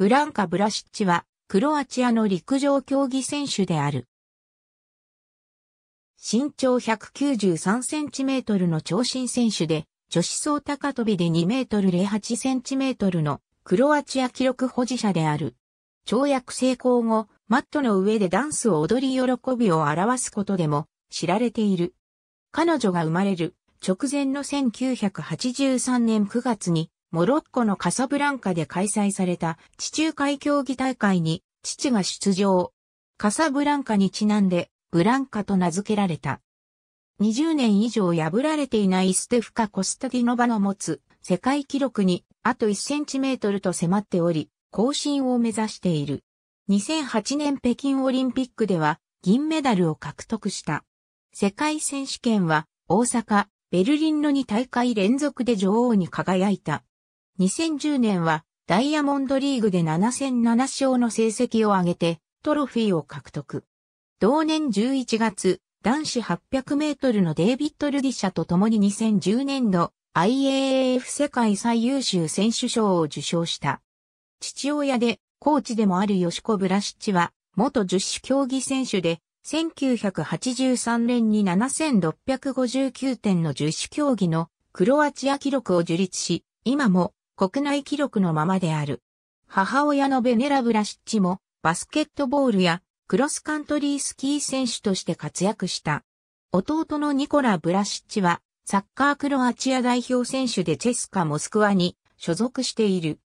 ブランカ・ブラシッチは、クロアチアの陸上競技選手である。身長193センチメートルの長身選手で、女子総高跳びで2メートル08センチメートルのクロアチア記録保持者である。跳躍成功後、マットの上でダンスを踊り喜びを表すことでも知られている。彼女が生まれる直前の1983年9月にモロッコのカサブランカで開催された地中海競技大会に父が出場。カサブランカにちなんでブランカと名付けられた。20年以上破られていないステフカ・コスタディノバの持つ世界記録にあと1センチメートルと迫っており、更新を目指している。2008年北京オリンピックでは銀メダルを獲得した。世界選手権は大阪、ベルリンの2大会連続で女王に輝いた。2010年はダイヤモンドリーグで7戦7勝の成績を上げてトロフィーを獲得。同年11月、男子800メートルのデイビッド・ルディャと共に2010年度 IAAF 世界最優秀選手賞を受賞した。父親でコーチでもある吉子ブラシッチは元樹種競技選手で1983年に7659点の樹種競技のクロアチア記録を樹立し、今も国内記録のままである。母親のベネラ・ブラシッチもバスケットボールやクロスカントリースキー選手として活躍した。弟のニコラ・ブラシッチはサッカークロアチア代表選手でチェスカ・モスクワに所属している。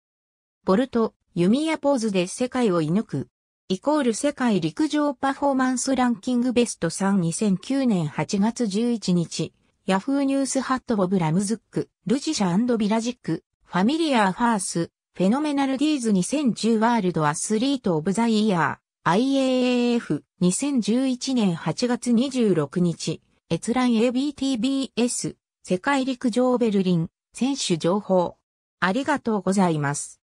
ボルト、弓矢ポーズで世界を射抜く。イコール世界陸上パフォーマンスランキングベスト32009年8月11日、ヤフーニュースハットボブラムズック、ルジシャビラジック、ファミリアーファース、フェノメナルディーズ2010ワールドアスリートオブザイヤー、IAAF2011 年8月26日、閲覧 ABTBS、世界陸上ベルリン、選手情報。ありがとうございます。